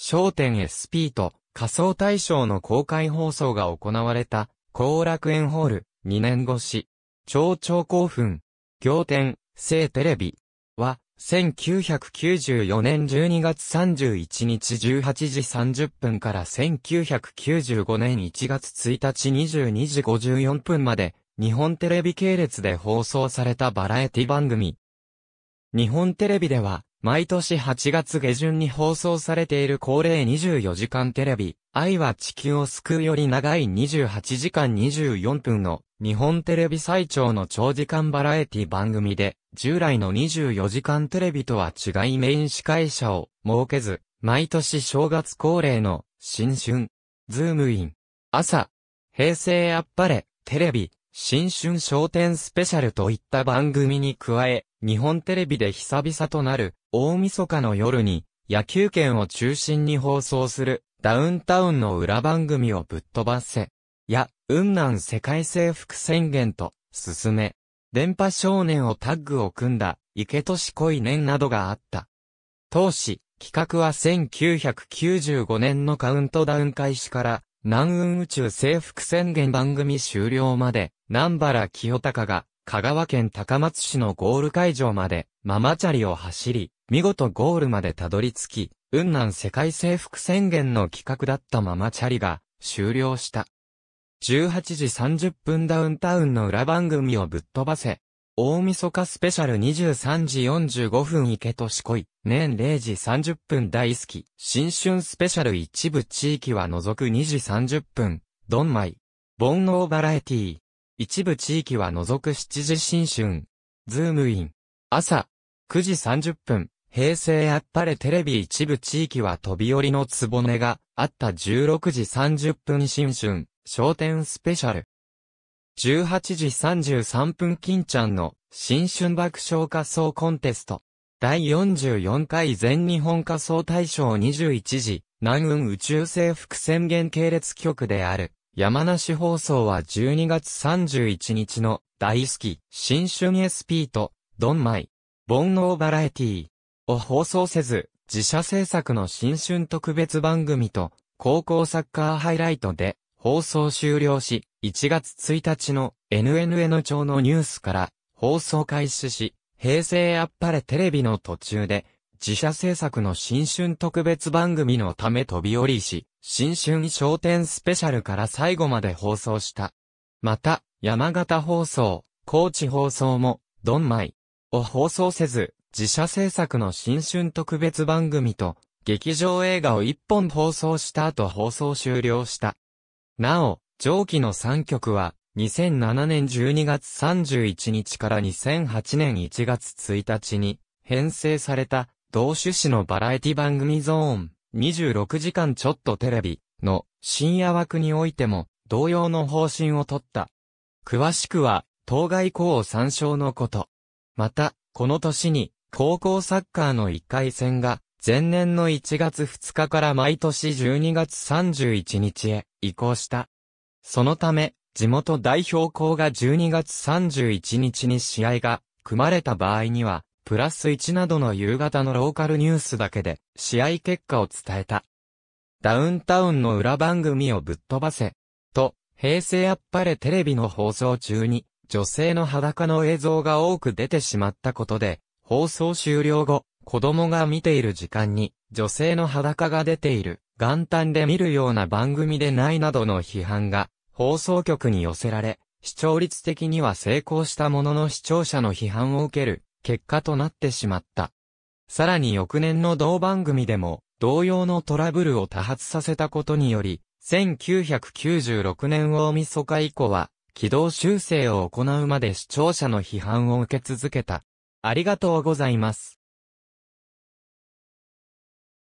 商店 SP と仮想大賞の公開放送が行われた、後楽園ホール、2年越し。超超興奮。仰天、聖テレビ。は、1994年12月31日18時30分から1995年1月1日22時54分まで、日本テレビ系列で放送されたバラエティ番組。日本テレビでは、毎年8月下旬に放送されている恒例24時間テレビ、愛は地球を救うより長い28時間24分の日本テレビ最長の長時間バラエティ番組で、従来の24時間テレビとは違いメイン司会者を設けず、毎年正月恒例の新春、ズームイン、朝、平成あっぱれ、テレビ、新春商店スペシャルといった番組に加え、日本テレビで久々となる大晦日の夜に、野球圏を中心に放送する、ダウンタウンの裏番組をぶっ飛ばせ。や、雲南世界征服宣言と、進め。電波少年をタッグを組んだ、池都市恋年などがあった。当時、企画は1995年のカウントダウン開始から、南雲宇宙征服宣言番組終了まで、南原清隆が、香川県高松市のゴール会場まで、ママチャリを走り、見事ゴールまでたどり着き、雲南世界征服宣言の企画だったままチャリが終了した。18時30分ダウンタウンの裏番組をぶっ飛ばせ、大晦日スペシャル23時45分池としこい、年0時30分大好き、新春スペシャル一部地域は除く2時30分、ドンマイ、煩悩バラエティー、一部地域は除く7時新春、ズームイン、朝、9時30分、平成あっぱれテレビ一部地域は飛び降りのつぼねがあった16時30分新春、商店スペシャル。18時33分金ちゃんの新春爆笑仮装コンテスト。第44回全日本仮装大賞21時、南雲宇宙征服宣言系列局である。山梨放送は12月31日の大好き新春 SP と、ドンマイ、煩悩バラエティー。を放送せず、自社制作の新春特別番組と、高校サッカーハイライトで放送終了し、1月1日の NNN 町のニュースから放送開始し、平成あっぱれテレビの途中で、自社制作の新春特別番組のため飛び降りし、新春商店スペシャルから最後まで放送した。また、山形放送、高知放送も、ドンマイを放送せず、自社制作の新春特別番組と、劇場映画を一本放送した後放送終了した。なお、上記の3曲は、2007年12月31日から2008年1月1日に、編成された、同種子のバラエティ番組ゾーン、26時間ちょっとテレビの深夜枠においても同様の方針をとった。詳しくは、当該校を参照のこと。また、この年に、高校サッカーの1回戦が、前年の1月2日から毎年12月31日へ移行した。そのため、地元代表校が12月31日に試合が組まれた場合には、プラス1などの夕方のローカルニュースだけで試合結果を伝えた。ダウンタウンの裏番組をぶっ飛ばせ、と、平成あっぱれテレビの放送中に、女性の裸の映像が多く出てしまったことで、放送終了後、子供が見ている時間に、女性の裸が出ている、元旦で見るような番組でないなどの批判が、放送局に寄せられ、視聴率的には成功したものの視聴者の批判を受ける、結果となってしまった。さらに翌年の同番組でも、同様のトラブルを多発させたことにより、1996年大晦日以降は、軌道修正を行うまで視聴者の批判を受け続けた。ありがとうございます。